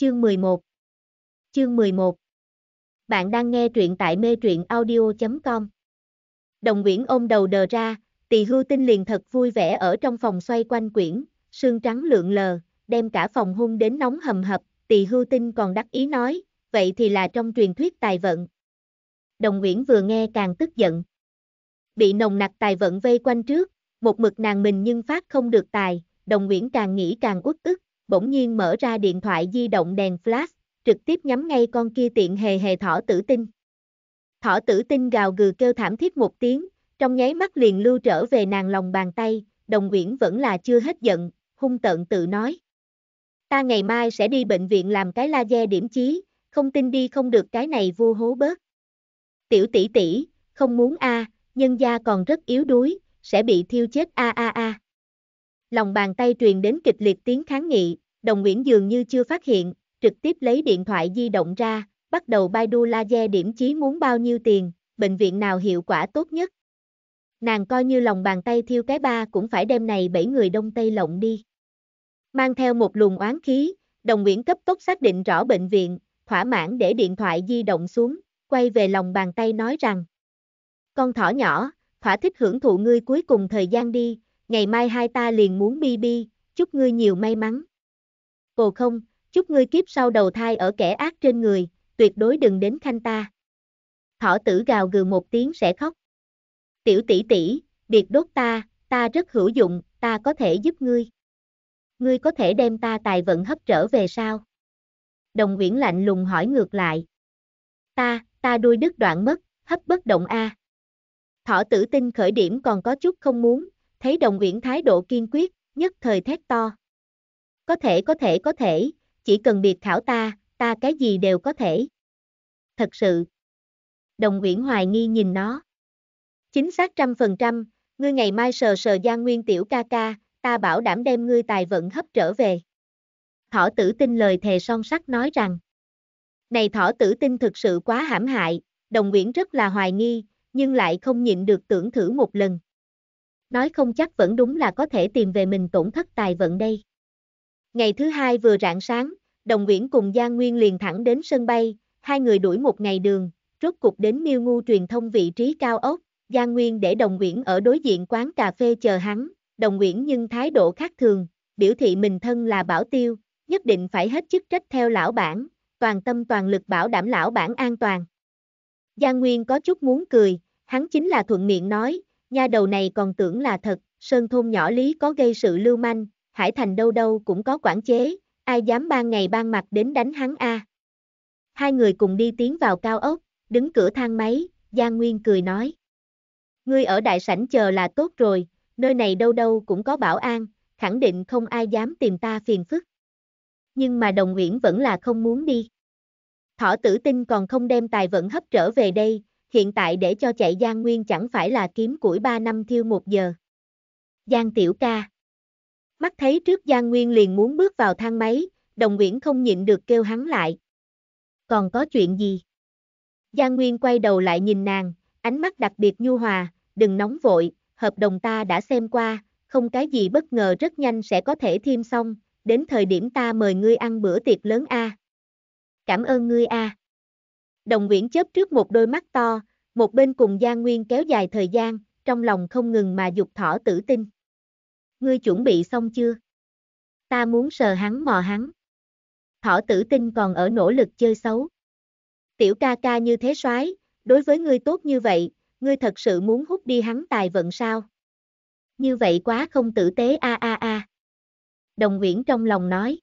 Chương 11 Chương 11 Bạn đang nghe truyện tại mê truyện audio.com Đồng Nguyễn ôm đầu đờ ra, tỳ hưu tinh liền thật vui vẻ ở trong phòng xoay quanh quyển, sương trắng lượn lờ, đem cả phòng hung đến nóng hầm hập, tỳ hưu tinh còn đắc ý nói, vậy thì là trong truyền thuyết tài vận. Đồng Nguyễn vừa nghe càng tức giận. Bị nồng nặc tài vận vây quanh trước, một mực nàng mình nhưng phát không được tài, đồng Nguyễn càng nghĩ càng uất ức, bỗng nhiên mở ra điện thoại di động đèn flash, trực tiếp nhắm ngay con kia tiện hề hề thỏ tử tinh. Thỏ tử tinh gào gừ kêu thảm thiết một tiếng, trong nháy mắt liền lưu trở về nàng lòng bàn tay, đồng Uyển vẫn là chưa hết giận, hung tợn tự nói. Ta ngày mai sẽ đi bệnh viện làm cái laser điểm chí, không tin đi không được cái này vô hố bớt. Tiểu tỷ tỷ, không muốn a, nhân gia còn rất yếu đuối, sẽ bị thiêu chết a a a. Lòng bàn tay truyền đến kịch liệt tiếng kháng nghị, đồng Nguyễn dường như chưa phát hiện, trực tiếp lấy điện thoại di động ra, bắt đầu Baidu laser điểm chí muốn bao nhiêu tiền, bệnh viện nào hiệu quả tốt nhất. Nàng coi như lòng bàn tay thiêu cái ba cũng phải đem này bảy người đông tây lộng đi. Mang theo một luồng oán khí, đồng Nguyễn cấp tốc xác định rõ bệnh viện, thỏa mãn để điện thoại di động xuống, quay về lòng bàn tay nói rằng. Con thỏ nhỏ, thỏa thích hưởng thụ ngươi cuối cùng thời gian đi, ngày mai hai ta liền muốn bi bi, chúc ngươi nhiều may mắn ồ không, chúc ngươi kiếp sau đầu thai ở kẻ ác trên người, tuyệt đối đừng đến khanh ta. Thỏ tử gào gừ một tiếng sẽ khóc. Tiểu tỷ tỷ, biệt đốt ta, ta rất hữu dụng, ta có thể giúp ngươi. Ngươi có thể đem ta tài vận hấp trở về sao? Đồng Nguyễn lạnh lùng hỏi ngược lại. Ta, ta đuôi đứt đoạn mất, hấp bất động a. Thỏ tử tinh khởi điểm còn có chút không muốn, thấy đồng Nguyễn thái độ kiên quyết, nhất thời thét to. Có thể có thể có thể, chỉ cần biệt thảo ta, ta cái gì đều có thể. Thật sự. Đồng Nguyễn hoài nghi nhìn nó. Chính xác trăm phần trăm, ngươi ngày mai sờ sờ gian Nguyên tiểu ca ca, ta bảo đảm đem ngươi tài vận hấp trở về. Thỏ tử tin lời thề son sắc nói rằng. Này thỏ tử tin thực sự quá hãm hại, đồng Nguyễn rất là hoài nghi, nhưng lại không nhịn được tưởng thử một lần. Nói không chắc vẫn đúng là có thể tìm về mình tổn thất tài vận đây. Ngày thứ hai vừa rạng sáng, Đồng Nguyễn cùng Giang Nguyên liền thẳng đến sân bay, hai người đuổi một ngày đường, rốt cục đến miêu ngu truyền thông vị trí cao ốc, Giang Nguyên để Đồng Nguyễn ở đối diện quán cà phê chờ hắn, Đồng Nguyễn nhưng thái độ khác thường, biểu thị mình thân là bảo tiêu, nhất định phải hết chức trách theo lão bản, toàn tâm toàn lực bảo đảm lão bản an toàn. Giang Nguyên có chút muốn cười, hắn chính là thuận miệng nói, nha đầu này còn tưởng là thật, sơn thôn nhỏ lý có gây sự lưu manh, Hải Thành đâu đâu cũng có quản chế, ai dám ban ngày ban mặt đến đánh hắn a. Hai người cùng đi tiến vào cao ốc, đứng cửa thang máy, Giang Nguyên cười nói. Ngươi ở đại sảnh chờ là tốt rồi, nơi này đâu đâu cũng có bảo an, khẳng định không ai dám tìm ta phiền phức. Nhưng mà đồng Nguyễn vẫn là không muốn đi. Thỏ tử tinh còn không đem tài vận hấp trở về đây, hiện tại để cho chạy Giang Nguyên chẳng phải là kiếm củi 3 năm thiêu một giờ. Giang tiểu ca. Mắt thấy trước Giang Nguyên liền muốn bước vào thang máy, Đồng Nguyễn không nhịn được kêu hắn lại. Còn có chuyện gì? Giang Nguyên quay đầu lại nhìn nàng, ánh mắt đặc biệt nhu hòa, đừng nóng vội, hợp đồng ta đã xem qua, không cái gì bất ngờ rất nhanh sẽ có thể thêm xong, đến thời điểm ta mời ngươi ăn bữa tiệc lớn a. Cảm ơn ngươi a. Đồng Nguyễn chớp trước một đôi mắt to, một bên cùng Giang Nguyên kéo dài thời gian, trong lòng không ngừng mà dục thỏ tử tinh ngươi chuẩn bị xong chưa? Ta muốn sờ hắn mò hắn. Thỏ tử tinh còn ở nỗ lực chơi xấu. Tiểu ca ca như thế soái, đối với ngươi tốt như vậy, ngươi thật sự muốn hút đi hắn tài vận sao? Như vậy quá không tử tế a a a. Đồng Nguyễn trong lòng nói.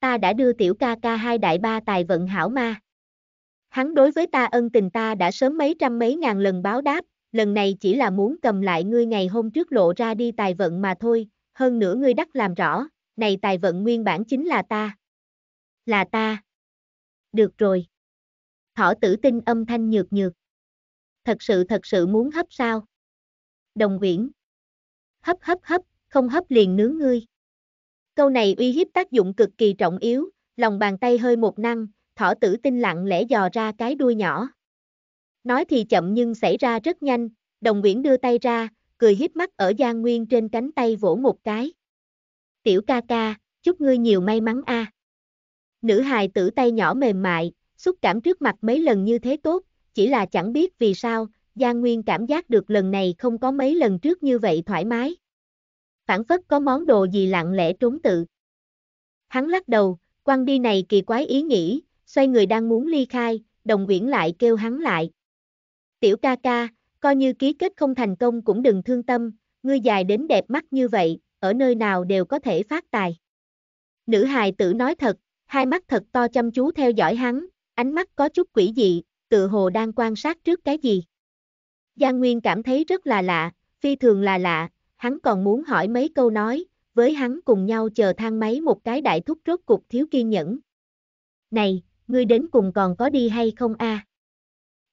Ta đã đưa tiểu ca ca hai đại ba tài vận hảo ma. Hắn đối với ta ân tình ta đã sớm mấy trăm mấy ngàn lần báo đáp, lần này chỉ là muốn cầm lại ngươi ngày hôm trước lộ ra đi tài vận mà thôi, hơn nữa ngươi đắc làm rõ, này tài vận nguyên bản chính là ta. Là ta. Được rồi. Thỏ tử tinh âm thanh nhược nhược. Thật sự thật sự muốn hấp sao? Đồng Nguyễn. Hấp hấp hấp, không hấp liền nướng ngươi. Câu này uy hiếp tác dụng cực kỳ trọng yếu, lòng bàn tay hơi một năng, thỏ tử tinh lặng lẽ dò ra cái đuôi nhỏ. Nói thì chậm nhưng xảy ra rất nhanh, đồng Nguyễn đưa tay ra, cười hiếp mắt ở Giang Nguyên trên cánh tay vỗ một cái. Tiểu ca ca, chúc ngươi nhiều may mắn a. À. Nữ hài tử tay nhỏ mềm mại, xúc cảm trước mặt mấy lần như thế tốt, chỉ là chẳng biết vì sao, Giang Nguyên cảm giác được lần này không có mấy lần trước như vậy thoải mái. Phản phất có món đồ gì lặng lẽ trốn tự. Hắn lắc đầu, quăng đi này kỳ quái ý nghĩ, xoay người đang muốn ly khai, đồng quyển lại kêu hắn lại tiểu ca ca, coi như ký kết không thành công cũng đừng thương tâm, ngươi dài đến đẹp mắt như vậy, ở nơi nào đều có thể phát tài. Nữ hài tử nói thật, hai mắt thật to chăm chú theo dõi hắn, ánh mắt có chút quỷ dị, tự hồ đang quan sát trước cái gì. Giang Nguyên cảm thấy rất là lạ, phi thường là lạ, hắn còn muốn hỏi mấy câu nói, với hắn cùng nhau chờ thang máy một cái đại thúc rốt cục thiếu kiên nhẫn. Này, ngươi đến cùng còn có đi hay không a? À?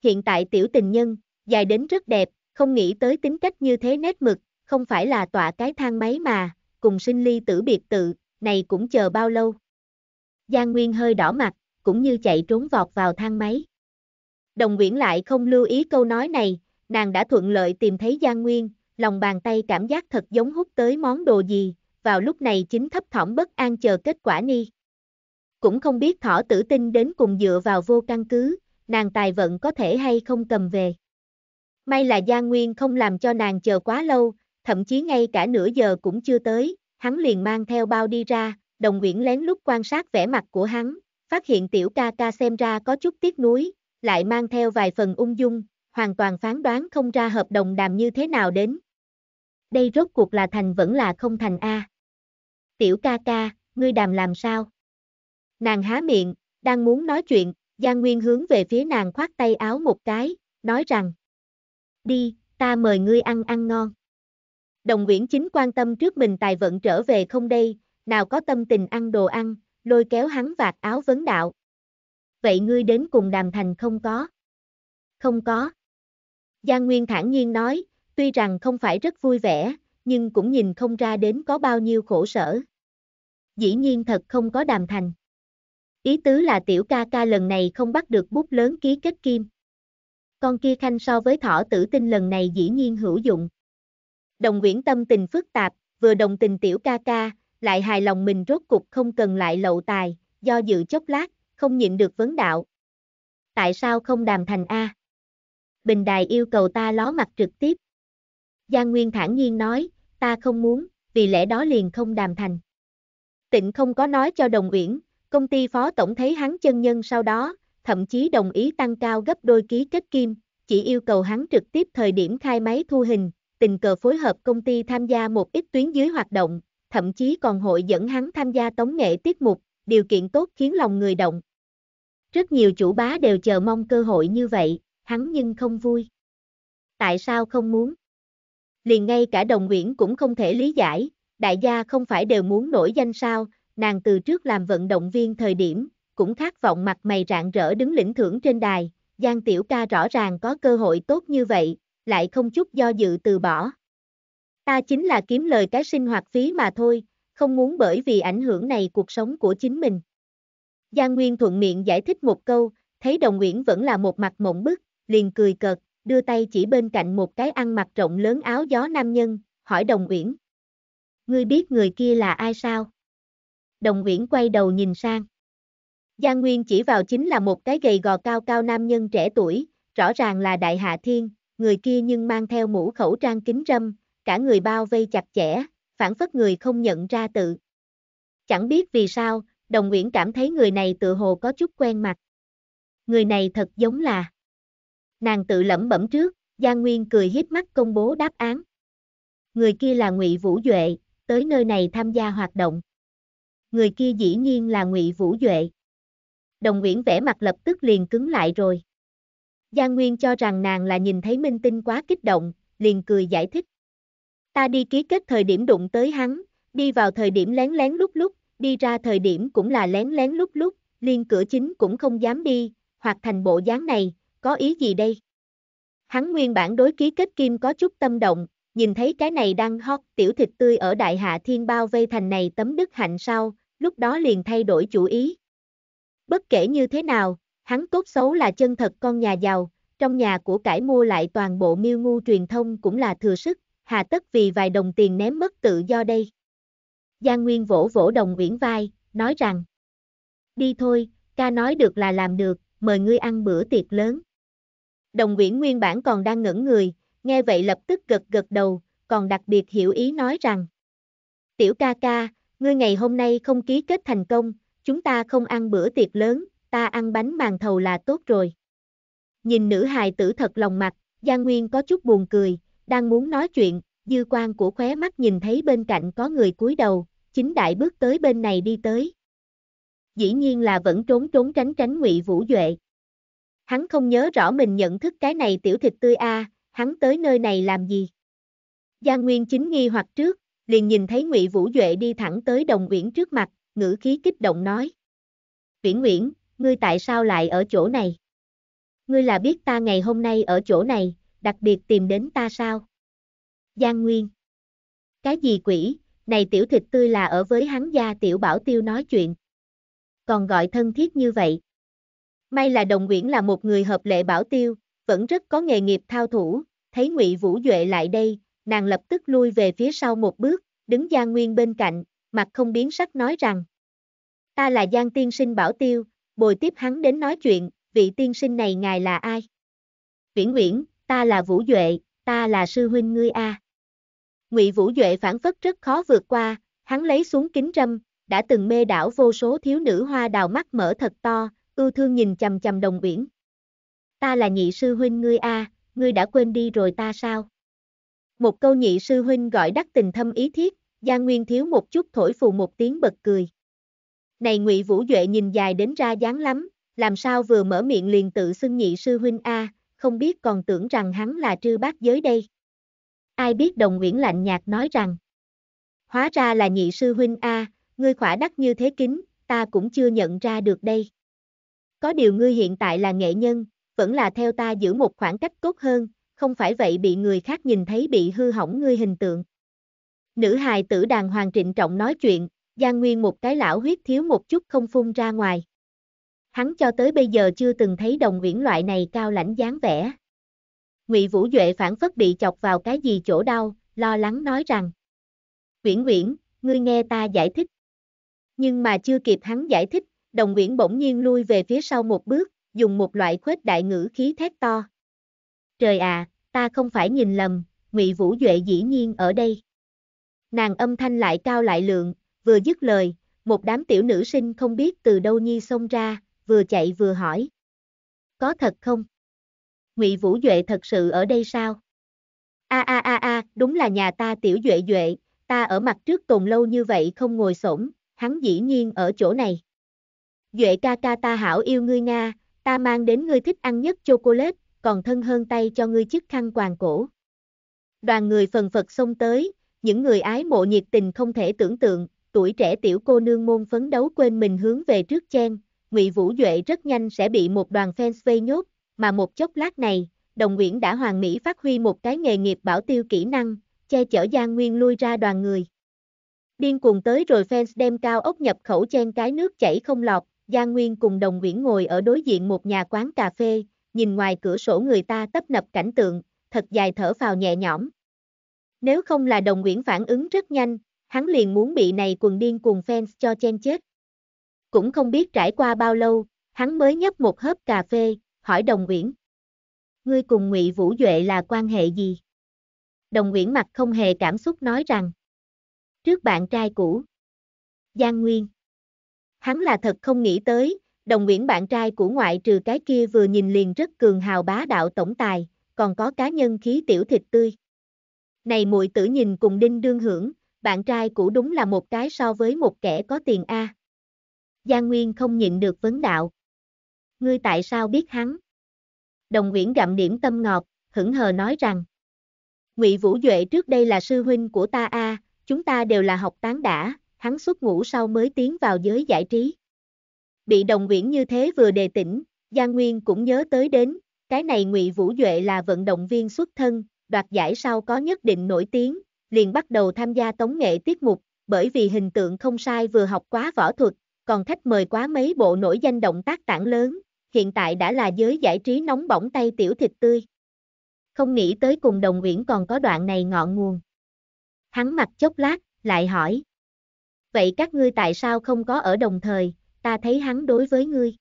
hiện tại tiểu tình nhân, dài đến rất đẹp, không nghĩ tới tính cách như thế nét mực, không phải là tọa cái thang máy mà, cùng sinh ly tử biệt tự, này cũng chờ bao lâu. Giang Nguyên hơi đỏ mặt, cũng như chạy trốn vọt vào thang máy. Đồng Nguyễn lại không lưu ý câu nói này, nàng đã thuận lợi tìm thấy Giang Nguyên, lòng bàn tay cảm giác thật giống hút tới món đồ gì, vào lúc này chính thấp thỏm bất an chờ kết quả ni. Cũng không biết thỏ tử tinh đến cùng dựa vào vô căn cứ, nàng tài vận có thể hay không cầm về. May là gia Nguyên không làm cho nàng chờ quá lâu, thậm chí ngay cả nửa giờ cũng chưa tới, hắn liền mang theo bao đi ra, đồng Nguyễn lén lút quan sát vẻ mặt của hắn, phát hiện tiểu ca ca xem ra có chút tiếc nuối, lại mang theo vài phần ung dung, hoàn toàn phán đoán không ra hợp đồng đàm như thế nào đến. Đây rốt cuộc là thành vẫn là không thành A. Tiểu ca ca, ngươi đàm làm sao? Nàng há miệng, đang muốn nói chuyện, Giang Nguyên hướng về phía nàng khoát tay áo một cái, nói rằng Đi, ta mời ngươi ăn ăn ngon. Đồng Nguyễn Chính quan tâm trước mình tài vận trở về không đây, nào có tâm tình ăn đồ ăn, lôi kéo hắn vạt áo vấn đạo. Vậy ngươi đến cùng đàm thành không có? Không có. Giang Nguyên thản nhiên nói, tuy rằng không phải rất vui vẻ, nhưng cũng nhìn không ra đến có bao nhiêu khổ sở. Dĩ nhiên thật không có đàm thành. Ý tứ là tiểu ca ca lần này không bắt được bút lớn ký kết kim. Con kia khanh so với thỏ tử tinh lần này dĩ nhiên hữu dụng. Đồng Nguyễn tâm tình phức tạp, vừa đồng tình tiểu ca ca, lại hài lòng mình rốt cục không cần lại lậu tài, do dự chốc lát, không nhịn được vấn đạo. Tại sao không đàm thành A? Bình đài yêu cầu ta ló mặt trực tiếp. Giang Nguyên thản nhiên nói, ta không muốn, vì lẽ đó liền không đàm thành. Tịnh không có nói cho Đồng Uyển, Công ty phó tổng thấy hắn chân nhân sau đó, thậm chí đồng ý tăng cao gấp đôi ký kết kim, chỉ yêu cầu hắn trực tiếp thời điểm khai máy thu hình, tình cờ phối hợp công ty tham gia một ít tuyến dưới hoạt động, thậm chí còn hội dẫn hắn tham gia tống nghệ tiết mục, điều kiện tốt khiến lòng người động. Rất nhiều chủ bá đều chờ mong cơ hội như vậy, hắn nhưng không vui. Tại sao không muốn? Liền ngay cả đồng Nguyễn cũng không thể lý giải, đại gia không phải đều muốn nổi danh sao, nàng từ trước làm vận động viên thời điểm, cũng khát vọng mặt mày rạng rỡ đứng lĩnh thưởng trên đài, Giang Tiểu Ca rõ ràng có cơ hội tốt như vậy, lại không chút do dự từ bỏ. Ta chính là kiếm lời cái sinh hoạt phí mà thôi, không muốn bởi vì ảnh hưởng này cuộc sống của chính mình. Giang Nguyên thuận miệng giải thích một câu, thấy đồng Nguyễn vẫn là một mặt mộng bức, liền cười cợt, đưa tay chỉ bên cạnh một cái ăn mặc rộng lớn áo gió nam nhân, hỏi đồng Nguyễn. Ngươi biết người kia là ai sao? Đồng Uyển quay đầu nhìn sang. Giang Nguyên chỉ vào chính là một cái gầy gò cao cao nam nhân trẻ tuổi, rõ ràng là Đại Hạ Thiên, người kia nhưng mang theo mũ khẩu trang kính râm, cả người bao vây chặt chẽ, phản phất người không nhận ra tự. Chẳng biết vì sao, Đồng Uyển cảm thấy người này tự hồ có chút quen mặt. Người này thật giống là... Nàng tự lẩm bẩm trước, Giang Nguyên cười hiếp mắt công bố đáp án. Người kia là Ngụy Vũ Duệ, tới nơi này tham gia hoạt động người kia dĩ nhiên là Ngụy Vũ Duệ. Đồng Nguyễn vẻ mặt lập tức liền cứng lại rồi. Gia Nguyên cho rằng nàng là nhìn thấy minh tinh quá kích động, liền cười giải thích. Ta đi ký kết thời điểm đụng tới hắn, đi vào thời điểm lén lén lúc lúc, đi ra thời điểm cũng là lén lén lúc lúc, liên cửa chính cũng không dám đi, hoặc thành bộ dáng này, có ý gì đây? Hắn nguyên bản đối ký kết kim có chút tâm động, nhìn thấy cái này đang hót tiểu thịt tươi ở đại hạ thiên bao vây thành này tấm đức hạnh sau, lúc đó liền thay đổi chủ ý. Bất kể như thế nào, hắn tốt xấu là chân thật con nhà giàu, trong nhà của cải mua lại toàn bộ miêu ngu truyền thông cũng là thừa sức, hà tất vì vài đồng tiền ném mất tự do đây. Giang Nguyên vỗ vỗ đồng uyển vai, nói rằng Đi thôi, ca nói được là làm được, mời ngươi ăn bữa tiệc lớn. Đồng uyển nguyên bản còn đang ngẩn người, nghe vậy lập tức gật gật đầu, còn đặc biệt hiểu ý nói rằng. Tiểu ca ca, ngươi ngày hôm nay không ký kết thành công, chúng ta không ăn bữa tiệc lớn, ta ăn bánh màn thầu là tốt rồi. Nhìn nữ hài tử thật lòng mặt, Giang Nguyên có chút buồn cười, đang muốn nói chuyện, dư quan của khóe mắt nhìn thấy bên cạnh có người cúi đầu, chính đại bước tới bên này đi tới. Dĩ nhiên là vẫn trốn trốn tránh tránh ngụy Vũ Duệ. Hắn không nhớ rõ mình nhận thức cái này tiểu thịt tươi a, à, hắn tới nơi này làm gì? Giang Nguyên chính nghi hoặc trước, liền nhìn thấy Ngụy Vũ Duệ đi thẳng tới Đồng Uyển trước mặt, ngữ khí kích động nói. Uyển Uyển, ngươi tại sao lại ở chỗ này? Ngươi là biết ta ngày hôm nay ở chỗ này, đặc biệt tìm đến ta sao? Giang Nguyên. Cái gì quỷ, này tiểu thịt tươi là ở với hắn gia tiểu bảo tiêu nói chuyện. Còn gọi thân thiết như vậy. May là Đồng uyển là một người hợp lệ bảo tiêu, vẫn rất có nghề nghiệp thao thủ, thấy Ngụy Vũ Duệ lại đây, nàng lập tức lui về phía sau một bước, đứng Giang Nguyên bên cạnh, mặt không biến sắc nói rằng: "Ta là Giang tiên sinh Bảo Tiêu, bồi tiếp hắn đến nói chuyện, vị tiên sinh này ngài là ai?" Viễn Uyển, ta là Vũ Duệ, ta là sư huynh ngươi a." Ngụy Vũ Duệ phản phất rất khó vượt qua, hắn lấy xuống kính râm, đã từng mê đảo vô số thiếu nữ hoa đào mắt mở thật to, ưu thương nhìn chằm chằm Đồng Uyển ta là nhị sư huynh ngươi a, ngươi đã quên đi rồi ta sao? Một câu nhị sư huynh gọi đắc tình thâm ý thiết, Gia Nguyên thiếu một chút thổi phù một tiếng bật cười. Này Ngụy Vũ Duệ nhìn dài đến ra dáng lắm, làm sao vừa mở miệng liền tự xưng nhị sư huynh a, không biết còn tưởng rằng hắn là trư bác giới đây. Ai biết đồng Nguyễn lạnh nhạt nói rằng, hóa ra là nhị sư huynh a, ngươi khỏa đắc như thế kính, ta cũng chưa nhận ra được đây. Có điều ngươi hiện tại là nghệ nhân, vẫn là theo ta giữ một khoảng cách tốt hơn, không phải vậy bị người khác nhìn thấy bị hư hỏng ngươi hình tượng. Nữ hài tử đàng hoàng trịnh trọng nói chuyện, Giang Nguyên một cái lão huyết thiếu một chút không phun ra ngoài. Hắn cho tới bây giờ chưa từng thấy đồng uyển loại này cao lãnh dáng vẻ. Ngụy Vũ Duệ phản phất bị chọc vào cái gì chỗ đau, lo lắng nói rằng. Uyển Uyển, ngươi nghe ta giải thích. Nhưng mà chưa kịp hắn giải thích, đồng uyển bỗng nhiên lui về phía sau một bước, dùng một loại khuếch đại ngữ khí thét to. Trời à, ta không phải nhìn lầm, Ngụy Vũ Duệ dĩ nhiên ở đây. Nàng âm thanh lại cao lại lượng, vừa dứt lời, một đám tiểu nữ sinh không biết từ đâu nhi xông ra, vừa chạy vừa hỏi. Có thật không? Ngụy Vũ Duệ thật sự ở đây sao? A a a a, đúng là nhà ta tiểu Duệ Duệ, ta ở mặt trước tồn lâu như vậy không ngồi xổm, hắn dĩ nhiên ở chỗ này. Duệ ca ca ta hảo yêu ngươi Nga, ta mang đến ngươi thích ăn nhất chocolate, còn thân hơn tay cho ngươi chiếc khăn quàng cổ. Đoàn người phần phật xông tới, những người ái mộ nhiệt tình không thể tưởng tượng, tuổi trẻ tiểu cô nương môn phấn đấu quên mình hướng về trước chen, Ngụy Vũ Duệ rất nhanh sẽ bị một đoàn fans vây nhốt, mà một chốc lát này, Đồng Nguyễn đã hoàn mỹ phát huy một cái nghề nghiệp bảo tiêu kỹ năng, che chở Giang Nguyên lui ra đoàn người. Điên cuồng tới rồi fans đem cao ốc nhập khẩu chen cái nước chảy không lọt, Giang Nguyên cùng Đồng Nguyễn ngồi ở đối diện một nhà quán cà phê, nhìn ngoài cửa sổ người ta tấp nập cảnh tượng, thật dài thở vào nhẹ nhõm. Nếu không là Đồng Nguyễn phản ứng rất nhanh, hắn liền muốn bị này quần điên cuồng fans cho chen chết. Cũng không biết trải qua bao lâu, hắn mới nhấp một hớp cà phê, hỏi Đồng Nguyễn. Ngươi cùng Ngụy Vũ Duệ là quan hệ gì? Đồng Nguyễn mặt không hề cảm xúc nói rằng. Trước bạn trai cũ. Giang Nguyên hắn là thật không nghĩ tới, đồng Nguyễn bạn trai của ngoại trừ cái kia vừa nhìn liền rất cường hào bá đạo tổng tài, còn có cá nhân khí tiểu thịt tươi. Này muội tử nhìn cùng đinh đương hưởng, bạn trai cũ đúng là một cái so với một kẻ có tiền A. À. Giang Nguyên không nhịn được vấn đạo. Ngươi tại sao biết hắn? Đồng Nguyễn gặm điểm tâm ngọt, hững hờ nói rằng. Ngụy Vũ Duệ trước đây là sư huynh của ta A, chúng ta đều là học tán đã, hắn xuất ngũ sau mới tiến vào giới giải trí. Bị đồng nguyễn như thế vừa đề tỉnh, Giang Nguyên cũng nhớ tới đến, cái này Ngụy Vũ Duệ là vận động viên xuất thân, đoạt giải sau có nhất định nổi tiếng, liền bắt đầu tham gia tống nghệ tiết mục, bởi vì hình tượng không sai vừa học quá võ thuật, còn khách mời quá mấy bộ nổi danh động tác tảng lớn, hiện tại đã là giới giải trí nóng bỏng tay tiểu thịt tươi. Không nghĩ tới cùng đồng Nguyễn còn có đoạn này ngọn nguồn. Hắn mặt chốc lát, lại hỏi vậy các ngươi tại sao không có ở đồng thời, ta thấy hắn đối với ngươi.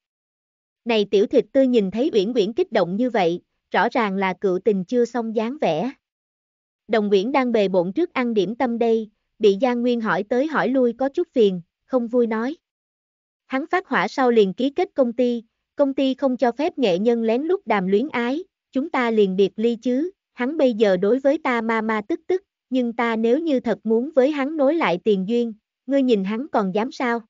Này tiểu thịt tươi nhìn thấy Uyển Uyển kích động như vậy, rõ ràng là cựu tình chưa xong dáng vẻ. Đồng Uyển đang bề bộn trước ăn điểm tâm đây, bị Giang Nguyên hỏi tới hỏi lui có chút phiền, không vui nói. Hắn phát hỏa sau liền ký kết công ty, công ty không cho phép nghệ nhân lén lút đàm luyến ái, chúng ta liền biệt ly chứ, hắn bây giờ đối với ta ma ma tức tức, nhưng ta nếu như thật muốn với hắn nối lại tiền duyên, ngươi nhìn hắn còn dám sao?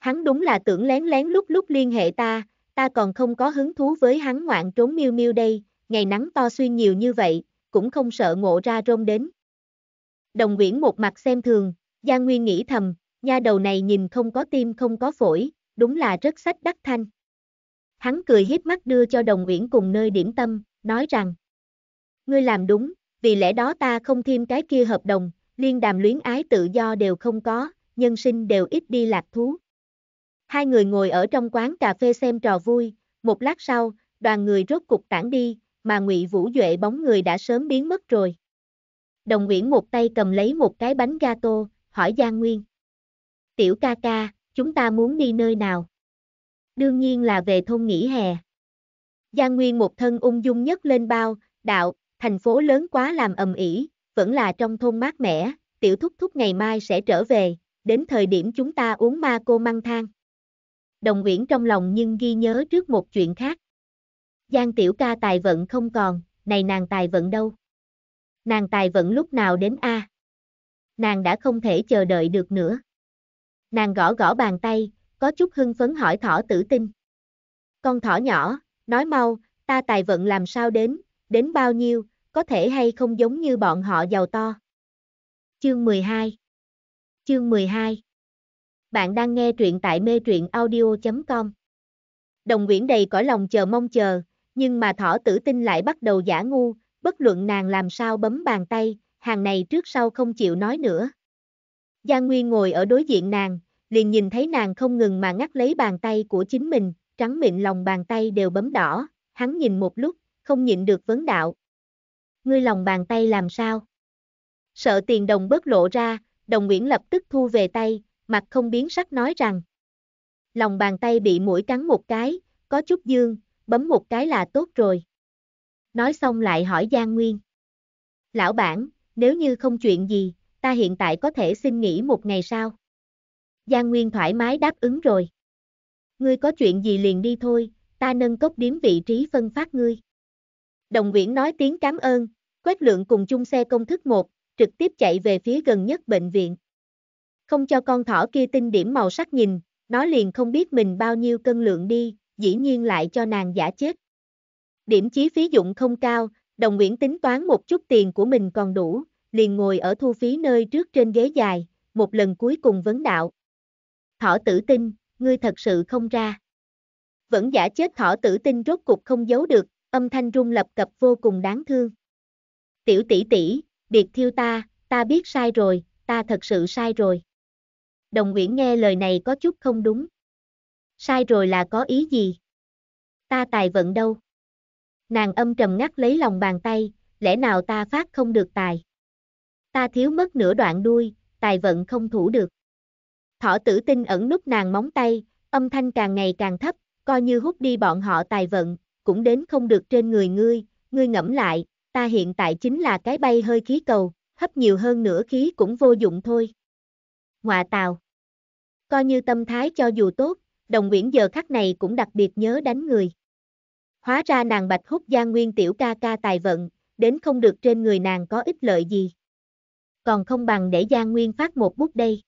Hắn đúng là tưởng lén lén lúc lúc liên hệ ta, ta còn không có hứng thú với hắn ngoạn trốn miêu miêu đây, ngày nắng to xuyên nhiều như vậy, cũng không sợ ngộ ra rông đến. Đồng Nguyễn một mặt xem thường, Gia Nguyên nghĩ thầm, nha đầu này nhìn không có tim không có phổi, đúng là rất sách đắc thanh. Hắn cười hiếp mắt đưa cho Đồng Nguyễn cùng nơi điểm tâm, nói rằng Ngươi làm đúng, vì lẽ đó ta không thêm cái kia hợp đồng, liên đàm luyến ái tự do đều không có, nhân sinh đều ít đi lạc thú. Hai người ngồi ở trong quán cà phê xem trò vui, một lát sau, đoàn người rốt cục tản đi, mà Ngụy Vũ Duệ bóng người đã sớm biến mất rồi. Đồng Nguyễn một tay cầm lấy một cái bánh gato, hỏi Giang Nguyên. Tiểu ca ca, chúng ta muốn đi nơi nào? Đương nhiên là về thôn nghỉ hè. Giang Nguyên một thân ung dung nhất lên bao, đạo, thành phố lớn quá làm ầm ĩ, vẫn là trong thôn mát mẻ, tiểu thúc thúc ngày mai sẽ trở về, đến thời điểm chúng ta uống ma cô măng thang. Đồng uyển trong lòng nhưng ghi nhớ trước một chuyện khác. Giang tiểu ca tài vận không còn, này nàng tài vận đâu? Nàng tài vận lúc nào đến a? À? Nàng đã không thể chờ đợi được nữa. Nàng gõ gõ bàn tay, có chút hưng phấn hỏi thỏ tử tinh. Con thỏ nhỏ, nói mau, ta tài vận làm sao đến, đến bao nhiêu, có thể hay không giống như bọn họ giàu to. Chương 12 Chương 12 Bạn đang nghe truyện tại mê truyện audio.com Đồng Nguyễn đầy cõi lòng chờ mong chờ, nhưng mà thỏ tử tinh lại bắt đầu giả ngu, bất luận nàng làm sao bấm bàn tay, hàng này trước sau không chịu nói nữa. Giang Nguyên ngồi ở đối diện nàng, liền nhìn thấy nàng không ngừng mà ngắt lấy bàn tay của chính mình, trắng mịn lòng bàn tay đều bấm đỏ, hắn nhìn một lúc, không nhịn được vấn đạo, ngươi lòng bàn tay làm sao? Sợ tiền đồng bớt lộ ra, đồng Nguyễn lập tức thu về tay, mặt không biến sắc nói rằng. Lòng bàn tay bị mũi cắn một cái, có chút dương, bấm một cái là tốt rồi. Nói xong lại hỏi Giang Nguyên. Lão bản, nếu như không chuyện gì, ta hiện tại có thể xin nghỉ một ngày sao? Giang Nguyên thoải mái đáp ứng rồi. Ngươi có chuyện gì liền đi thôi, ta nâng cốc điếm vị trí phân phát ngươi. Đồng Nguyễn nói tiếng cảm ơn, quét Lượng cùng chung xe công thức một, trực tiếp chạy về phía gần nhất bệnh viện. Không cho con thỏ kia tinh điểm màu sắc nhìn, nó liền không biết mình bao nhiêu cân lượng đi, dĩ nhiên lại cho nàng giả chết. Điểm chí phí dụng không cao, đồng Nguyễn tính toán một chút tiền của mình còn đủ, liền ngồi ở thu phí nơi trước trên ghế dài, một lần cuối cùng vấn đạo. Thỏ tử tinh, ngươi thật sự không ra. Vẫn giả chết thỏ tử tinh rốt cục không giấu được âm thanh rung lập cập vô cùng đáng thương. Tiểu tỷ tỷ, biệt thiêu ta, ta biết sai rồi, ta thật sự sai rồi. Đồng Nguyễn nghe lời này có chút không đúng. Sai rồi là có ý gì? Ta tài vận đâu? Nàng âm trầm ngắt lấy lòng bàn tay, lẽ nào ta phát không được tài? Ta thiếu mất nửa đoạn đuôi, tài vận không thủ được. Thỏ tử tinh ẩn nút nàng móng tay, âm thanh càng ngày càng thấp, coi như hút đi bọn họ tài vận, cũng đến không được trên người ngươi, ngươi ngẫm lại, ta hiện tại chính là cái bay hơi khí cầu, hấp nhiều hơn nữa khí cũng vô dụng thôi. Ngoạ tào. Coi như tâm thái cho dù tốt, đồng Nguyễn giờ khắc này cũng đặc biệt nhớ đánh người. Hóa ra nàng bạch hút gia nguyên tiểu ca ca tài vận, đến không được trên người nàng có ích lợi gì. Còn không bằng để gia nguyên phát một bút đây.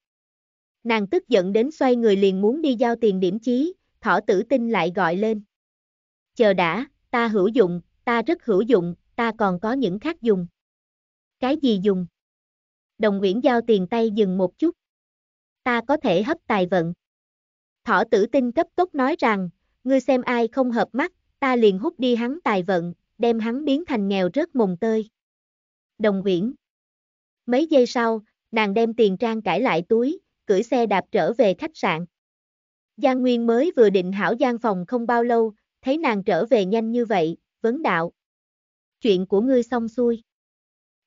Nàng tức giận đến xoay người liền muốn đi giao tiền điểm chí, thỏ tử tinh lại gọi lên chờ đã, ta hữu dụng, ta rất hữu dụng, ta còn có những khác dùng. Cái gì dùng? Đồng Nguyễn Giao tiền tay dừng một chút. Ta có thể hấp tài vận. Thỏ tử tinh cấp tốc nói rằng, ngươi xem ai không hợp mắt, ta liền hút đi hắn tài vận, đem hắn biến thành nghèo rớt mồng tơi. Đồng Nguyễn Mấy giây sau, nàng đem tiền trang cải lại túi, cưỡi xe đạp trở về khách sạn. Giang Nguyên mới vừa định hảo gian phòng không bao lâu, thấy nàng trở về nhanh như vậy, vấn đạo. Chuyện của ngươi xong xuôi.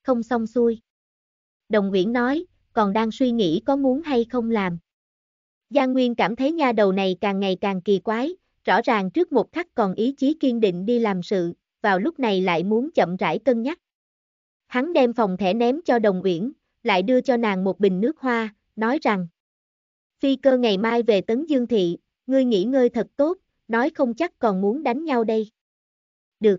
Không xong xuôi. Đồng Nguyễn nói, còn đang suy nghĩ có muốn hay không làm. Giang Nguyên cảm thấy nha đầu này càng ngày càng kỳ quái, rõ ràng trước một khắc còn ý chí kiên định đi làm sự, vào lúc này lại muốn chậm rãi cân nhắc. Hắn đem phòng thẻ ném cho Đồng Uyển, lại đưa cho nàng một bình nước hoa, nói rằng Phi cơ ngày mai về Tấn Dương Thị, ngươi nghỉ ngơi thật tốt, nói không chắc còn muốn đánh nhau đây. Được.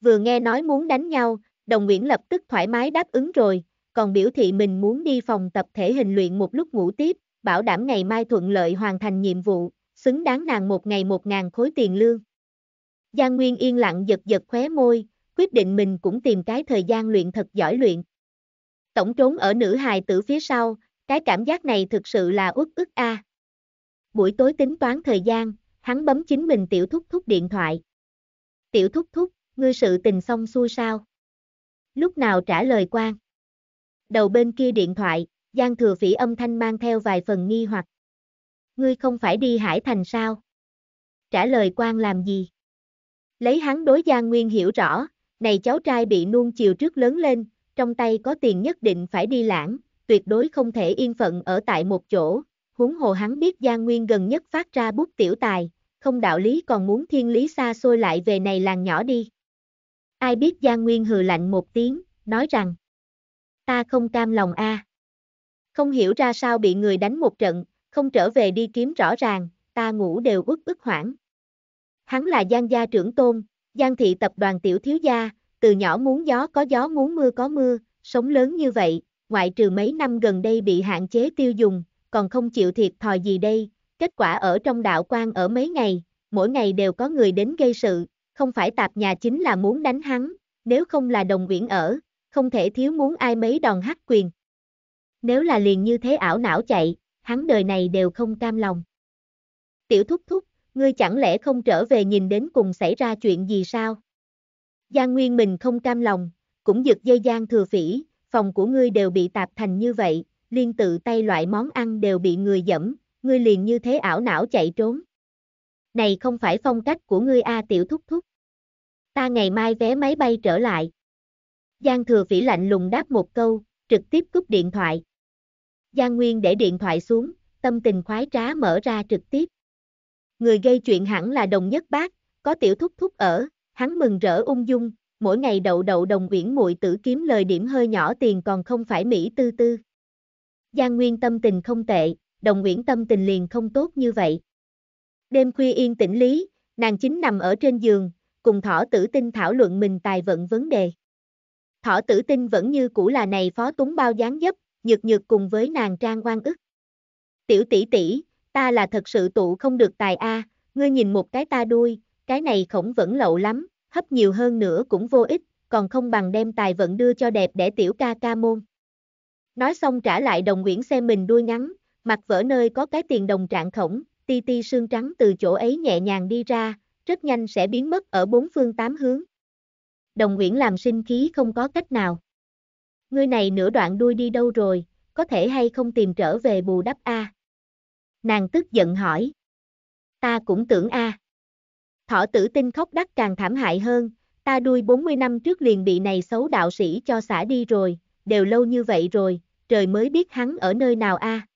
Vừa nghe nói muốn đánh nhau, đồng Nguyễn lập tức thoải mái đáp ứng rồi, còn biểu thị mình muốn đi phòng tập thể hình luyện một lúc ngủ tiếp, bảo đảm ngày mai thuận lợi hoàn thành nhiệm vụ, xứng đáng nàng một ngày một ngàn khối tiền lương. Giang Nguyên yên lặng giật giật khóe môi, quyết định mình cũng tìm cái thời gian luyện thật giỏi luyện. Tổng trốn ở nữ hài tử phía sau, cái cảm giác này thực sự là uất ức a. À. Buổi tối tính toán thời gian, hắn bấm chính mình tiểu thúc thúc điện thoại. Tiểu thúc thúc, ngươi sự tình xong xuôi sao? Lúc nào trả lời quan? Đầu bên kia điện thoại, Giang Thừa Phỉ âm thanh mang theo vài phần nghi hoặc. Ngươi không phải đi Hải Thành sao? Trả lời quan làm gì? Lấy hắn đối Giang Nguyên hiểu rõ, này cháu trai bị nuông chiều trước lớn lên, trong tay có tiền nhất định phải đi lãng, tuyệt đối không thể yên phận ở tại một chỗ, huống hồ hắn biết Giang Nguyên gần nhất phát ra bút tiểu tài, không đạo lý còn muốn thiên lý xa xôi lại về này làng nhỏ đi. Ai biết Giang Nguyên hừ lạnh một tiếng, nói rằng, ta không cam lòng a. À. Không hiểu ra sao bị người đánh một trận, không trở về đi kiếm rõ ràng, ta ngủ đều ức ức hoảng. Hắn là Giang gia trưởng tôn, Giang thị tập đoàn tiểu thiếu gia, từ nhỏ muốn gió có gió muốn mưa có mưa, sống lớn như vậy, ngoại trừ mấy năm gần đây bị hạn chế tiêu dùng, còn không chịu thiệt thòi gì đây, Kết quả ở trong đạo quan ở mấy ngày, mỗi ngày đều có người đến gây sự, không phải tạp nhà chính là muốn đánh hắn, nếu không là đồng viễn ở, không thể thiếu muốn ai mấy đòn hắc quyền. Nếu là liền như thế ảo não chạy, hắn đời này đều không cam lòng. Tiểu thúc thúc, ngươi chẳng lẽ không trở về nhìn đến cùng xảy ra chuyện gì sao? Giang Nguyên mình không cam lòng, cũng giật dây Giang thừa phỉ, phòng của ngươi đều bị tạp thành như vậy, liên tự tay loại món ăn đều bị người dẫm, ngươi liền như thế ảo não chạy trốn. Này không phải phong cách của ngươi A tiểu thúc thúc. Ta ngày mai vé máy bay trở lại. Giang thừa phỉ lạnh lùng đáp một câu, trực tiếp cúp điện thoại. Giang Nguyên để điện thoại xuống, tâm tình khoái trá mở ra trực tiếp. Người gây chuyện hẳn là đồng nhất bác, có tiểu thúc thúc ở, hắn mừng rỡ ung dung, mỗi ngày đậu đậu đồng uyển muội tử kiếm lời điểm hơi nhỏ tiền còn không phải Mỹ tư tư. Giang Nguyên tâm tình không tệ, đồng Nguyễn tâm tình liền không tốt như vậy. Đêm khuya yên tĩnh lý, nàng chính nằm ở trên giường, cùng thỏ tử tinh thảo luận mình tài vận vấn đề. Thỏ tử tinh vẫn như cũ là này phó túng bao dáng dấp, nhược nhược cùng với nàng trang quan ức. Tiểu tỷ tỷ, ta là thật sự tụ không được tài a, ngươi nhìn một cái ta đuôi, cái này khổng vẫn lậu lắm, hấp nhiều hơn nữa cũng vô ích, còn không bằng đem tài vận đưa cho đẹp để tiểu ca ca môn. Nói xong trả lại đồng Nguyễn xem mình đuôi ngắn, Mặt vỡ nơi có cái tiền đồng trạng khổng, ti ti xương trắng từ chỗ ấy nhẹ nhàng đi ra, rất nhanh sẽ biến mất ở bốn phương tám hướng. Đồng Nguyễn làm sinh khí không có cách nào. Ngươi này nửa đoạn đuôi đi đâu rồi, có thể hay không tìm trở về bù đắp A. Nàng tức giận hỏi. Ta cũng tưởng A. Thỏ tử tinh khóc đắt càng thảm hại hơn, ta đuôi 40 năm trước liền bị này xấu đạo sĩ cho xả đi rồi, đều lâu như vậy rồi, trời mới biết hắn ở nơi nào A.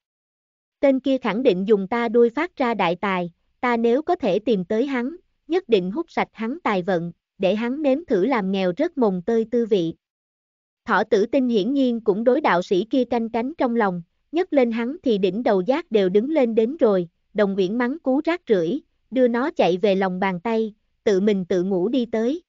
Tên kia khẳng định dùng ta đuôi phát ra đại tài, ta nếu có thể tìm tới hắn, nhất định hút sạch hắn tài vận, để hắn nếm thử làm nghèo rất mồng tơi tư vị. Thỏ tử tinh hiển nhiên cũng đối đạo sĩ kia canh cánh trong lòng, nhấc lên hắn thì đỉnh đầu giác đều đứng lên đến rồi, đồng nguyễn mắng cú rác rưởi, đưa nó chạy về lòng bàn tay, tự mình tự ngủ đi tới.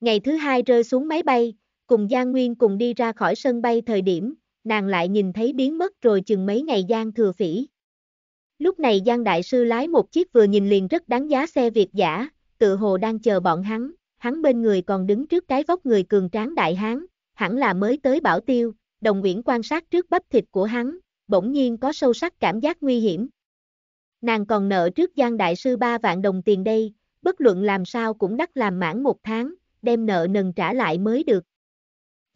Ngày thứ hai rơi xuống máy bay, cùng Giang Nguyên cùng đi ra khỏi sân bay thời điểm, nàng lại nhìn thấy biến mất rồi chừng mấy ngày Giang Thừa Phỉ. Lúc này Giang Đại Sư lái một chiếc vừa nhìn liền rất đáng giá xe Việt giả, tự hồ đang chờ bọn hắn, hắn bên người còn đứng trước cái vóc người cường tráng đại hán, hẳn là mới tới bảo tiêu, đồng Nguyễn quan sát trước bắp thịt của hắn, bỗng nhiên có sâu sắc cảm giác nguy hiểm. Nàng còn nợ trước Giang Đại Sư ba vạn đồng tiền đây, bất luận làm sao cũng đắt làm mãn một tháng, đem nợ nần trả lại mới được.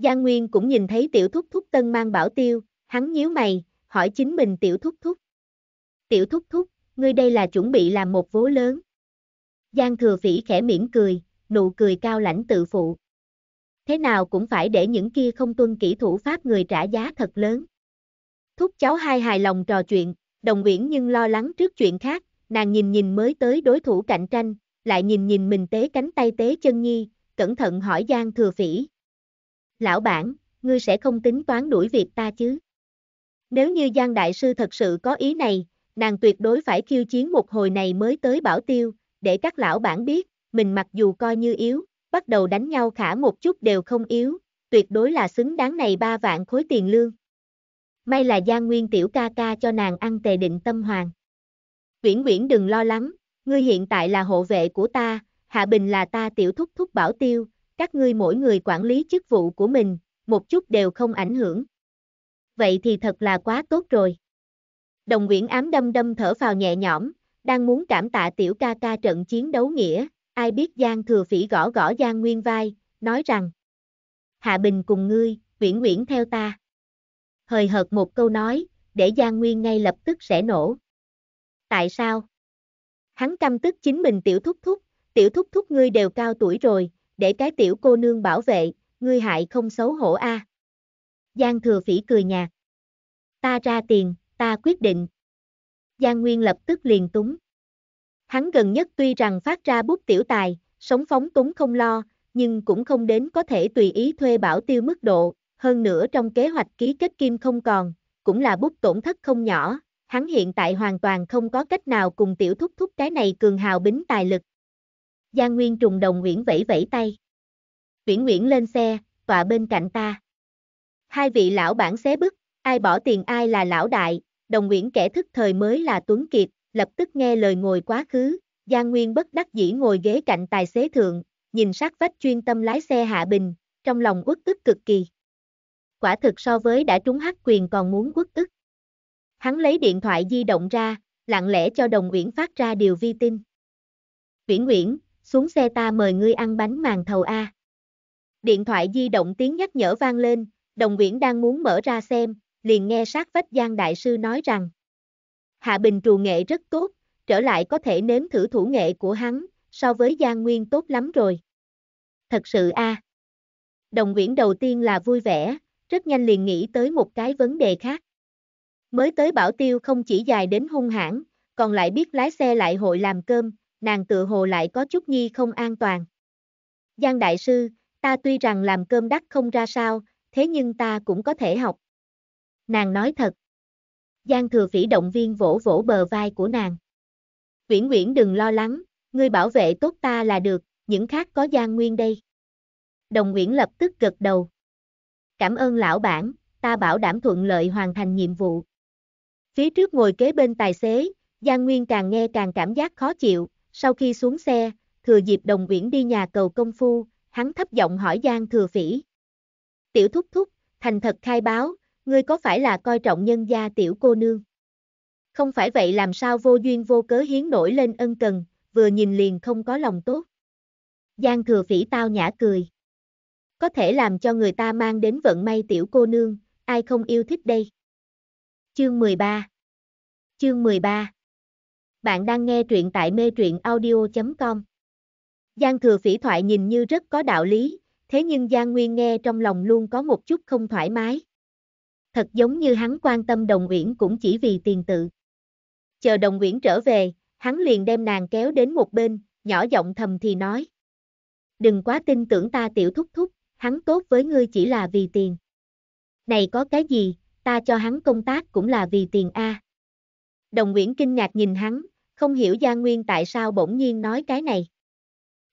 Giang Nguyên cũng nhìn thấy tiểu thúc thúc tân mang bảo tiêu, hắn nhíu mày, hỏi chính mình tiểu thúc thúc. Tiểu thúc thúc, ngươi đây là chuẩn bị làm một vố lớn. Giang thừa phỉ khẽ mỉm cười, nụ cười cao lãnh tự phụ. Thế nào cũng phải để những kia không tuân kỹ thủ pháp người trả giá thật lớn. Thúc cháu hai hài lòng trò chuyện, đồng uyển nhưng lo lắng trước chuyện khác, nàng nhìn nhìn mới tới đối thủ cạnh tranh, lại nhìn nhìn mình tế cánh tay tế chân nhi, cẩn thận hỏi Giang thừa phỉ, lão bản, ngươi sẽ không tính toán đuổi việc ta chứ. Nếu như Giang Đại Sư thật sự có ý này, nàng tuyệt đối phải khiêu chiến một hồi này mới tới bảo tiêu, để các lão bản biết, mình mặc dù coi như yếu, bắt đầu đánh nhau khả một chút đều không yếu, tuyệt đối là xứng đáng này ba vạn khối tiền lương. May là Giang Nguyên tiểu ca ca cho nàng ăn tề định tâm hoàng. Quyển quyển đừng lo lắng, ngươi hiện tại là hộ vệ của ta, Hạ Bình là ta tiểu thúc thúc bảo tiêu, các ngươi mỗi người quản lý chức vụ của mình, một chút đều không ảnh hưởng. Vậy thì thật là quá tốt rồi. Đồng Nguyễn ám đâm đâm thở vào nhẹ nhõm, đang muốn cảm tạ tiểu ca ca trận chiến đấu nghĩa, ai biết Giang Thừa Phỉ gõ gõ Giang Nguyên vai, nói rằng Hạ Bình cùng ngươi, Nguyễn Nguyễn theo ta. Hời hợt một câu nói, để Giang Nguyên ngay lập tức sẽ nổ. Tại sao? Hắn căm tức chính mình tiểu thúc thúc, tiểu thúc thúc ngươi đều cao tuổi rồi, để cái tiểu cô nương bảo vệ, ngươi hại không xấu hổ a. À. Giang thừa phỉ cười nhạt. Ta ra tiền, ta quyết định. Giang Nguyên lập tức liền túng. Hắn gần nhất tuy rằng phát ra bút tiểu tài, sống phóng túng không lo, nhưng cũng không đến có thể tùy ý thuê bảo tiêu mức độ, hơn nữa trong kế hoạch ký kết kim không còn, cũng là bút tổn thất không nhỏ, hắn hiện tại hoàn toàn không có cách nào cùng tiểu thúc thúc cái này cường hào bính tài lực, Giang Nguyên trùng đồng Nguyễn vẫy vẫy tay. Nguyễn Nguyễn lên xe, tọa bên cạnh ta. Hai vị lão bản xé bức, ai bỏ tiền ai là lão đại, đồng Nguyễn kẻ thức thời mới là Tuấn Kiệt, lập tức nghe lời ngồi quá khứ, Giang Nguyên bất đắc dĩ ngồi ghế cạnh tài xế thượng, nhìn sát vách chuyên tâm lái xe Hạ Bình, trong lòng uất ức cực kỳ. Quả thực so với đã trúng hắc quyền còn muốn uất ức. Hắn lấy điện thoại di động ra, lặng lẽ cho đồng Nguyễn phát ra điều vi tin. Nguyễn Nguyễn, xuống xe ta mời ngươi ăn bánh màn thầu A. Điện thoại di động tiếng nhắc nhở vang lên, đồng viễn đang muốn mở ra xem, liền nghe sát vách Giang Đại Sư nói rằng. Hạ Bình trù nghệ rất tốt, trở lại có thể nếm thử thủ nghệ của hắn, so với Giang Nguyên tốt lắm rồi. Thật sự a. À. Đồng Viễn đầu tiên là vui vẻ, rất nhanh liền nghĩ tới một cái vấn đề khác. Mới tới Bảo Tiêu không chỉ dài đến hung hãn, còn lại biết lái xe lại hội làm cơm, nàng tự hồ lại có chút nhi không an toàn. Giang Đại Sư, ta tuy rằng làm cơm đắt không ra sao, thế nhưng ta cũng có thể học. Nàng nói thật. Giang Thừa Phỉ động viên vỗ vỗ bờ vai của nàng. Viễn Viễn đừng lo lắng, ngươi bảo vệ tốt ta là được, những khác có Giang Nguyên đây. Đồng Nguyễn lập tức gật đầu. Cảm ơn lão bản, ta bảo đảm thuận lợi hoàn thành nhiệm vụ. Phía trước ngồi kế bên tài xế, Giang Nguyên càng nghe càng cảm giác khó chịu, sau khi xuống xe, thừa dịp đồng Nguyễn đi nhà cầu công phu, hắn thấp giọng hỏi Giang thừa phỉ. Tiểu thúc thúc, thành thật khai báo, ngươi có phải là coi trọng nhân gia tiểu cô nương? Không phải vậy làm sao vô duyên vô cớ hiến nổi lên ân cần, vừa nhìn liền không có lòng tốt. Giang thừa phỉ tao nhã cười. Có thể làm cho người ta mang đến vận may tiểu cô nương, ai không yêu thích đây. Chương 13 Chương 13 bạn đang nghe truyện tại mê truyện audio.com. Giang thừa phỉ thoại nhìn như rất có đạo lý, thế nhưng Giang Nguyên nghe trong lòng luôn có một chút không thoải mái. Thật giống như hắn quan tâm đồng Uyển cũng chỉ vì tiền tự. Chờ đồng Uyển trở về, hắn liền đem nàng kéo đến một bên, nhỏ giọng thầm thì nói. Đừng quá tin tưởng ta tiểu thúc thúc, hắn tốt với ngươi chỉ là vì tiền. Này có cái gì, ta cho hắn công tác cũng là vì tiền A. Đồng Nguyễn kinh ngạc nhìn hắn, không hiểu Giang Nguyên tại sao bỗng nhiên nói cái này.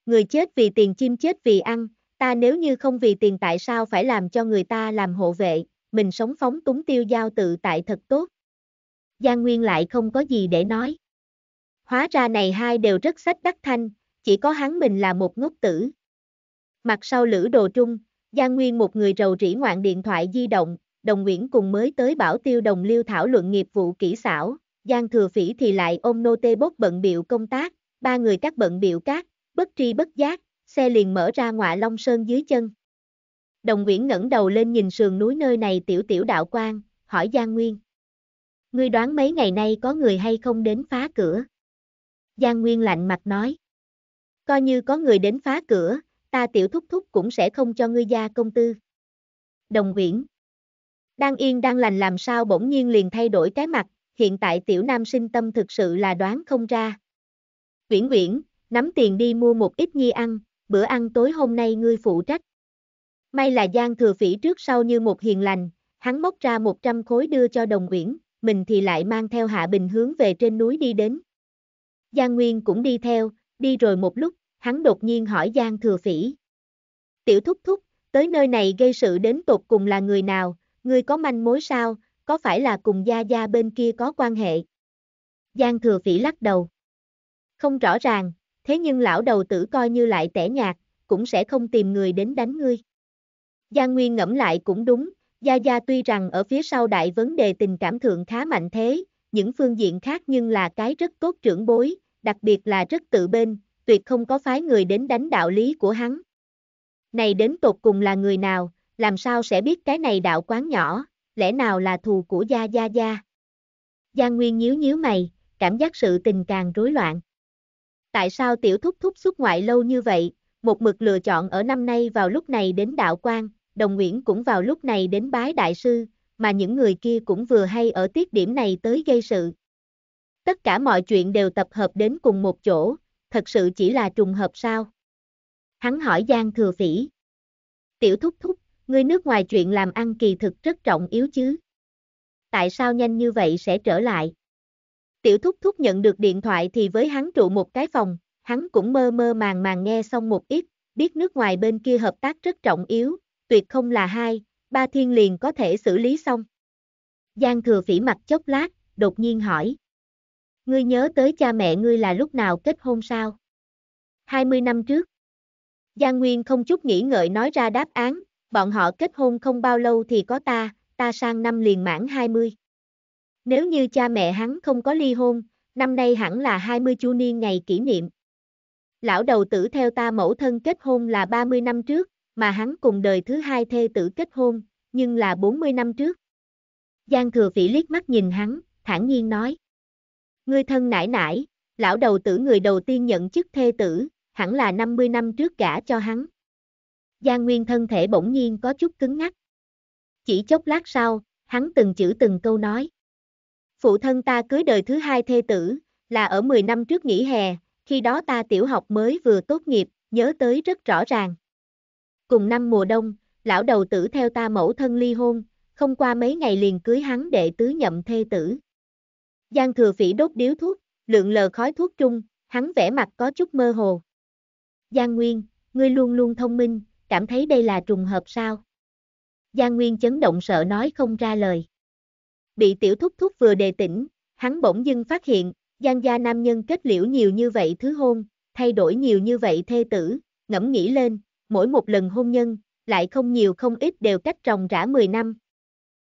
Người chết vì tiền chim chết vì ăn, ta nếu như không vì tiền tại sao phải làm cho người ta làm hộ vệ, mình sống phóng túng tiêu giao tự tại thật tốt. Giang Nguyên lại không có gì để nói. Hóa ra này hai đều rất sách đắc thanh, chỉ có hắn mình là một ngốc tử. Mặt sau lữ đồ trung, Giang Nguyên một người rầu rĩ ngoạn điện thoại di động, đồng Nguyễn cùng mới tới bảo tiêu đồng liêu thảo luận nghiệp vụ kỹ xảo, Giang Thừa Phỉ thì lại ôm nô tê bốt bận biệu công tác, ba người các bận biệu các, bất tri bất giác, xe liền mở ra ngọa long sơn dưới chân. Đồng Nguyễn ngẩng đầu lên nhìn sườn núi nơi này tiểu tiểu đạo quan, hỏi Giang Nguyên. Ngươi đoán mấy ngày nay có người hay không đến phá cửa? Giang Nguyên lạnh mặt nói. Coi như có người đến phá cửa, ta tiểu thúc thúc cũng sẽ không cho ngươi gia công tư. Đồng Nguyễn. Đang yên đang lành làm sao bỗng nhiên liền thay đổi cái mặt, hiện tại tiểu nam sinh tâm thực sự là đoán không ra. Quyển Quyển, nắm tiền đi mua một ít nhi ăn, bữa ăn tối hôm nay ngươi phụ trách. May là Giang Thừa Phỉ trước sau như một hiền lành, hắn móc ra 100 khối đưa cho Đồng Uyển, mình thì lại mang theo Hạ Bình hướng về trên núi đi đến. Giang Nguyên cũng đi theo, đi rồi một lúc, hắn đột nhiên hỏi Giang Thừa Phỉ. Tiểu Thúc Thúc, tới nơi này gây sự đến tột cùng là người nào, ngươi có manh mối sao, có phải là cùng Gia Gia bên kia có quan hệ? Giang Thừa Vĩ lắc đầu. Không rõ ràng, thế nhưng lão đầu tử coi như lại tẻ nhạt, cũng sẽ không tìm người đến đánh ngươi. Giang Nguyên ngẫm lại cũng đúng, Gia Gia tuy rằng ở phía sau đại vấn đề tình cảm thượng khá mạnh thế, những phương diện khác nhưng là cái rất tốt trưởng bối, đặc biệt là rất tự bên, tuyệt không có phái người đến đánh đạo lý của hắn. Này đến tột cùng là người nào, làm sao sẽ biết cái này đạo quán nhỏ, lẽ nào là thù của Gia Gia Gia? Gia Nguyên nhíu nhíu mày, cảm giác sự tình càng rối loạn. Tại sao tiểu thúc thúc xuất ngoại lâu như vậy, một mực lựa chọn ở năm nay vào lúc này đến đạo quan, đồng Nguyễn cũng vào lúc này đến bái đại sư, mà những người kia cũng vừa hay ở tiết điểm này tới gây sự. Tất cả mọi chuyện đều tập hợp đến cùng một chỗ, thật sự chỉ là trùng hợp sao? Hắn hỏi Giang Thừa Phỉ. Tiểu thúc thúc, Người nước ngoài chuyện làm ăn kỳ thực rất trọng yếu chứ. Tại sao nhanh như vậy sẽ trở lại? Tiểu thúc thúc nhận được điện thoại thì với hắn trụ một cái phòng, hắn cũng mơ mơ màng màng nghe xong một ít, biết nước ngoài bên kia hợp tác rất trọng yếu, tuyệt không là hai, ba thiên liền có thể xử lý xong. Giang thừa phỉ mặt chốc lát, đột nhiên hỏi. Ngươi nhớ tới cha mẹ ngươi là lúc nào kết hôn sao? 20 năm trước. Giang Nguyên không chút nghĩ ngợi nói ra đáp án, Bọn họ kết hôn không bao lâu thì có ta, ta sang năm liền mãn 20. Nếu như cha mẹ hắn không có ly hôn, năm nay hẳn là 20 chu niên ngày kỷ niệm. Lão đầu tử theo ta mẫu thân kết hôn là 30 năm trước, mà hắn cùng đời thứ hai thê tử kết hôn, nhưng là 40 năm trước. Giang thừa phỉ liếc mắt nhìn hắn, thản nhiên nói. Ngươi thân nải nải, lão đầu tử người đầu tiên nhận chức thê tử, hẳn là 50 năm trước gả cho hắn. Giang Nguyên thân thể bỗng nhiên có chút cứng ngắc. Chỉ chốc lát sau, hắn từng chữ từng câu nói. Phụ thân ta cưới đời thứ hai thê tử, là ở 10 năm trước nghỉ hè, khi đó ta tiểu học mới vừa tốt nghiệp, nhớ tới rất rõ ràng. Cùng năm mùa đông, lão đầu tử theo ta mẫu thân ly hôn, không qua mấy ngày liền cưới hắn đệ tứ nhậm thê tử. Giang thừa phỉ đốt điếu thuốc, lượng lờ khói thuốc trung, hắn vẻ mặt có chút mơ hồ. Giang Nguyên, ngươi luôn luôn thông minh, cảm thấy đây là trùng hợp sao? Giang Nguyên chấn động sợ nói không ra lời. Bị tiểu thúc thúc vừa đề tỉnh, hắn bỗng dưng phát hiện, Giang gia nam nhân kết liễu nhiều như vậy thứ hôn, thay đổi nhiều như vậy thê tử, ngẫm nghĩ lên, mỗi một lần hôn nhân, lại không nhiều không ít đều cách trồng rã 10 năm.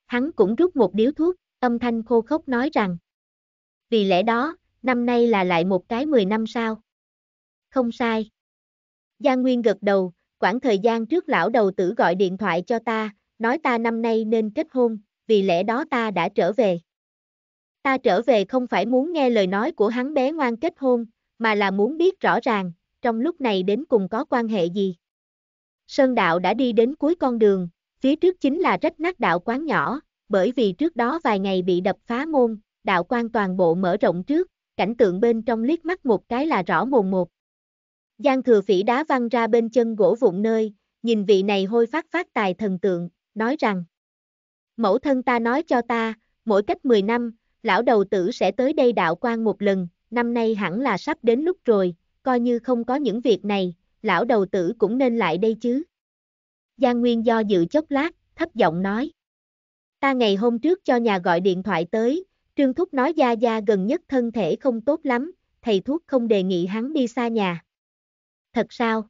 Hắn cũng rút một điếu thuốc, âm thanh khô khốc nói rằng, vì lẽ đó, năm nay là lại một cái 10 năm sao? Không sai. Giang Nguyên gật đầu, Quãng thời gian trước lão đầu tử gọi điện thoại cho ta, nói ta năm nay nên kết hôn, vì lẽ đó ta đã trở về. Ta trở về không phải muốn nghe lời nói của hắn bé ngoan kết hôn, mà là muốn biết rõ ràng, trong lúc này đến cùng có quan hệ gì. Sơn đạo đã đi đến cuối con đường, phía trước chính là rách nát đạo quán nhỏ, bởi vì trước đó vài ngày bị đập phá môn, đạo quan toàn bộ mở rộng trước, cảnh tượng bên trong liếc mắt một cái là rõ mồn một. Giang thừa phỉ đá văng ra bên chân gỗ vụn nơi, nhìn vị này hôi phát phát tài thần tượng, nói rằng Mẫu thân ta nói cho ta, mỗi cách 10 năm, lão đầu tử sẽ tới đây đạo quan một lần, năm nay hẳn là sắp đến lúc rồi, coi như không có những việc này, lão đầu tử cũng nên lại đây chứ. Giang Nguyên do dự chốc lát, thấp giọng nói. Ta ngày hôm trước cho nhà gọi điện thoại tới, Trương Thúc nói Gia Gia gần nhất thân thể không tốt lắm, thầy thuốc không đề nghị hắn đi xa nhà thật sao?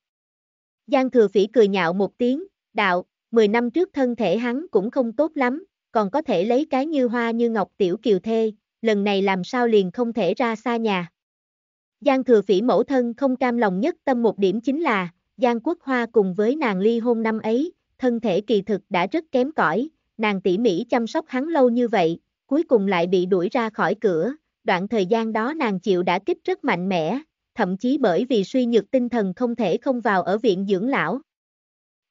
Giang thừa phỉ cười nhạo một tiếng, đạo, 10 năm trước thân thể hắn cũng không tốt lắm, còn có thể lấy cái như hoa như ngọc tiểu kiều thê, lần này làm sao liền không thể ra xa nhà. Giang thừa phỉ mẫu thân không cam lòng nhất tâm một điểm chính là, Giang quốc hoa cùng với nàng ly hôn năm ấy, thân thể kỳ thực đã rất kém cỏi, nàng tỉ mỉ chăm sóc hắn lâu như vậy, cuối cùng lại bị đuổi ra khỏi cửa, đoạn thời gian đó nàng chịu đã kích rất mạnh mẽ, thậm chí bởi vì suy nhược tinh thần không thể không vào ở viện dưỡng lão.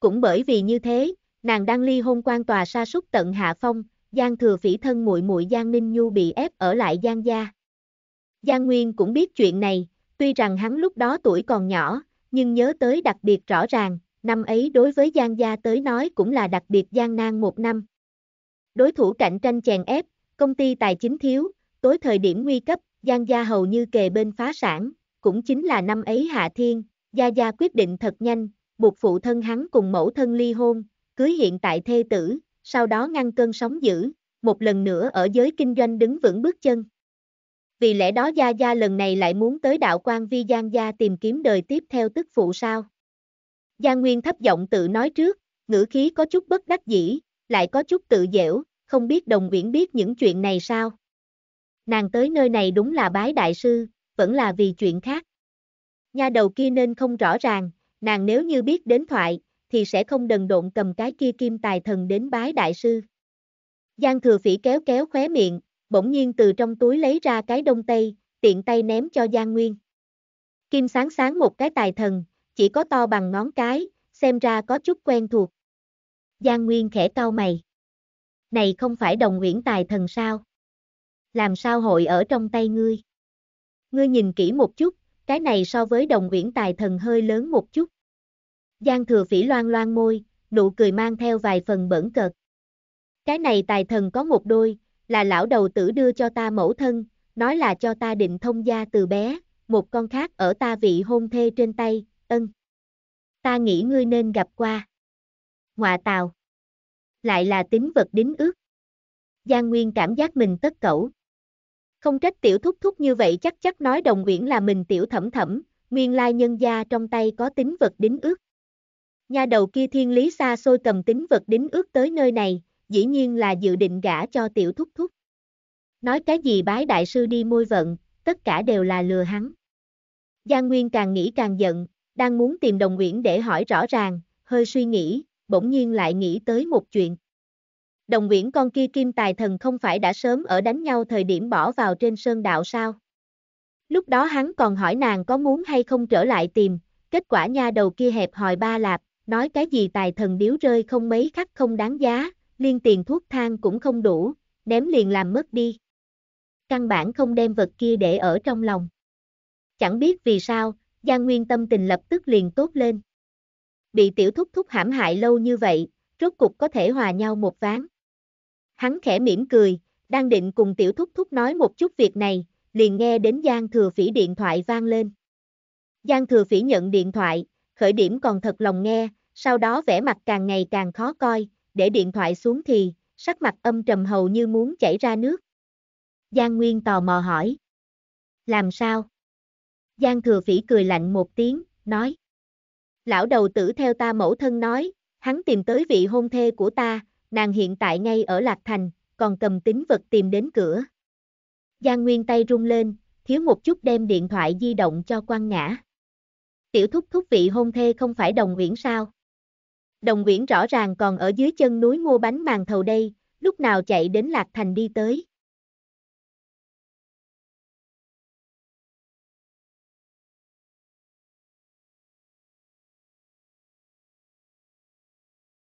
Cũng bởi vì như thế, nàng đang ly hôn quan tòa sa súc tận hạ phong, Giang Thừa Phỉ thân muội muội Giang Ninh Nhu bị ép ở lại Giang gia. Giang Nguyên cũng biết chuyện này, tuy rằng hắn lúc đó tuổi còn nhỏ, nhưng nhớ tới đặc biệt rõ ràng, năm ấy đối với Giang gia tới nói cũng là đặc biệt gian nan một năm. Đối thủ cạnh tranh chèn ép, công ty tài chính thiếu, tối thời điểm nguy cấp, Giang gia hầu như kề bên phá sản, cũng chính là năm ấy Hạ Thiên, Gia Gia quyết định thật nhanh, buộc phụ thân hắn cùng mẫu thân ly hôn, cưới hiện tại thê tử, sau đó ngăn cơn sóng dữ, một lần nữa ở giới kinh doanh đứng vững bước chân. Vì lẽ đó Gia Gia lần này lại muốn tới đạo quan Vi Giang Gia tìm kiếm đời tiếp theo tức phụ sao. Gia Nguyên thấp giọng tự nói trước, ngữ khí có chút bất đắc dĩ, lại có chút tự dẻo không biết Đồng Uyển biết những chuyện này sao. Nàng tới nơi này đúng là bái đại sư, vẫn là vì chuyện khác. Nha đầu kia nên không rõ ràng, nàng nếu như biết đến thoại, thì sẽ không đần độn cầm cái kia kim tài thần đến bái đại sư. Giang thừa phỉ kéo kéo khóe miệng, bỗng nhiên từ trong túi lấy ra cái đông tây, tiện tay ném cho Giang Nguyên. Kim sáng sáng một cái tài thần, chỉ có to bằng ngón cái, xem ra có chút quen thuộc. Giang Nguyên khẽ cau mày. Này không phải đồng nguyễn tài thần sao? Làm sao hội ở trong tay ngươi? ngươi nhìn kỹ một chút, cái này so với đồng uyển tài thần hơi lớn một chút. Giang thừa phỉ loan loan môi, nụ cười mang theo vài phần bẩn cợt. Cái này tài thần có một đôi, là lão đầu tử đưa cho ta mẫu thân, nói là cho ta định thông gia từ bé, một con khác ở ta vị hôn thê trên tay, ân. Ta nghĩ ngươi nên gặp qua. Ngoạ tào. Lại là tính vật đính ước. Giang Nguyên cảm giác mình tất cẩu. Không trách tiểu thúc thúc như vậy chắc chắc nói đồng nguyễn là mình tiểu thẩm thẩm, nguyên lai nhân gia trong tay có tính vật đính ước. Nhà đầu kia thiên lý xa xôi cầm tính vật đính ước tới nơi này, dĩ nhiên là dự định gả cho tiểu thúc thúc. Nói cái gì bái đại sư đi môi vận, tất cả đều là lừa hắn. Giang Nguyên càng nghĩ càng giận, đang muốn tìm đồng nguyễn để hỏi rõ ràng, hơi suy nghĩ, bỗng nhiên lại nghĩ tới một chuyện. Đồng Nguyễn con kia kim tài thần không phải đã sớm ở đánh nhau thời điểm bỏ vào trên sơn đạo sao? Lúc đó hắn còn hỏi nàng có muốn hay không trở lại tìm, kết quả nha đầu kia hẹp hòi ba lạp, nói cái gì tài thần điếu rơi không mấy khắc không đáng giá, liên tiền thuốc thang cũng không đủ, ném liền làm mất đi. Căn bản không đem vật kia để ở trong lòng. Chẳng biết vì sao, Giang Nguyên tâm tình lập tức liền tốt lên. Bị tiểu thúc thúc hãm hại lâu như vậy, rốt cục có thể hòa nhau một ván. Hắn khẽ mỉm cười, đang định cùng tiểu thúc thúc nói một chút việc này, liền nghe đến Giang Thừa Phỉ điện thoại vang lên. Giang Thừa Phỉ nhận điện thoại, khởi điểm còn thật lòng nghe, sau đó vẻ mặt càng ngày càng khó coi, để điện thoại xuống thì, sắc mặt âm trầm hầu như muốn chảy ra nước. Giang Nguyên tò mò hỏi. Làm sao? Giang Thừa Phỉ cười lạnh một tiếng, nói. Lão đầu tử theo ta mẫu thân nói, hắn tìm tới vị hôn thê của ta, nàng hiện tại ngay ở Lạc Thành, còn cầm tính vật tìm đến cửa. Giang Nguyên tay rung lên, thiếu một chút đem điện thoại di động cho quan ngã. Tiểu thúc thúc vị hôn thê không phải Đồng Nguyễn sao? Đồng Nguyễn rõ ràng còn ở dưới chân núi mua bánh màn thầu đây, lúc nào chạy đến Lạc Thành đi tới.